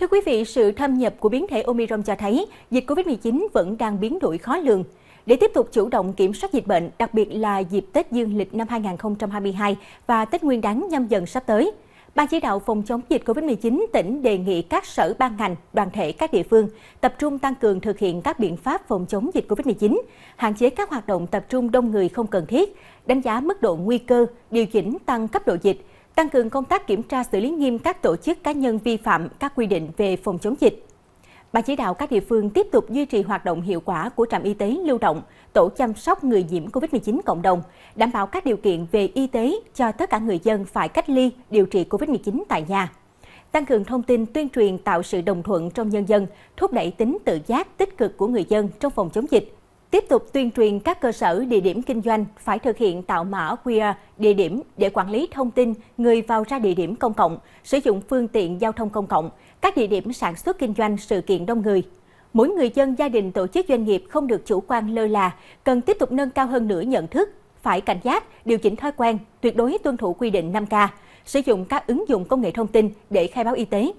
Thưa quý vị, sự thâm nhập của biến thể Omicron cho thấy dịch COVID-19 vẫn đang biến đổi khó lường. Để tiếp tục chủ động kiểm soát dịch bệnh, đặc biệt là dịp Tết Dương lịch năm 2022 và Tết Nguyên đán nhâm dần sắp tới, Ban chỉ đạo phòng chống dịch COVID-19 tỉnh đề nghị các sở ban ngành, đoàn thể các địa phương tập trung tăng cường thực hiện các biện pháp phòng chống dịch COVID-19, hạn chế các hoạt động tập trung đông người không cần thiết, đánh giá mức độ nguy cơ, điều chỉnh tăng cấp độ dịch, tăng cường công tác kiểm tra xử lý nghiêm các tổ chức cá nhân vi phạm các quy định về phòng chống dịch. Ban chỉ đạo các địa phương tiếp tục duy trì hoạt động hiệu quả của trạm y tế lưu động, tổ chăm sóc người nhiễm COVID-19 cộng đồng, đảm bảo các điều kiện về y tế cho tất cả người dân phải cách ly, điều trị COVID-19 tại nhà. Tăng cường thông tin tuyên truyền tạo sự đồng thuận trong nhân dân, thúc đẩy tính tự giác tích cực của người dân trong phòng chống dịch, tiếp tục tuyên truyền các cơ sở địa điểm kinh doanh phải thực hiện tạo mã QR địa điểm để quản lý thông tin người vào ra địa điểm công cộng, sử dụng phương tiện giao thông công cộng, các địa điểm sản xuất kinh doanh sự kiện đông người. Mỗi người dân, gia đình, tổ chức doanh nghiệp không được chủ quan lơ là, cần tiếp tục nâng cao hơn nữa nhận thức, phải cảnh giác, điều chỉnh thói quen, tuyệt đối tuân thủ quy định 5K, sử dụng các ứng dụng công nghệ thông tin để khai báo y tế.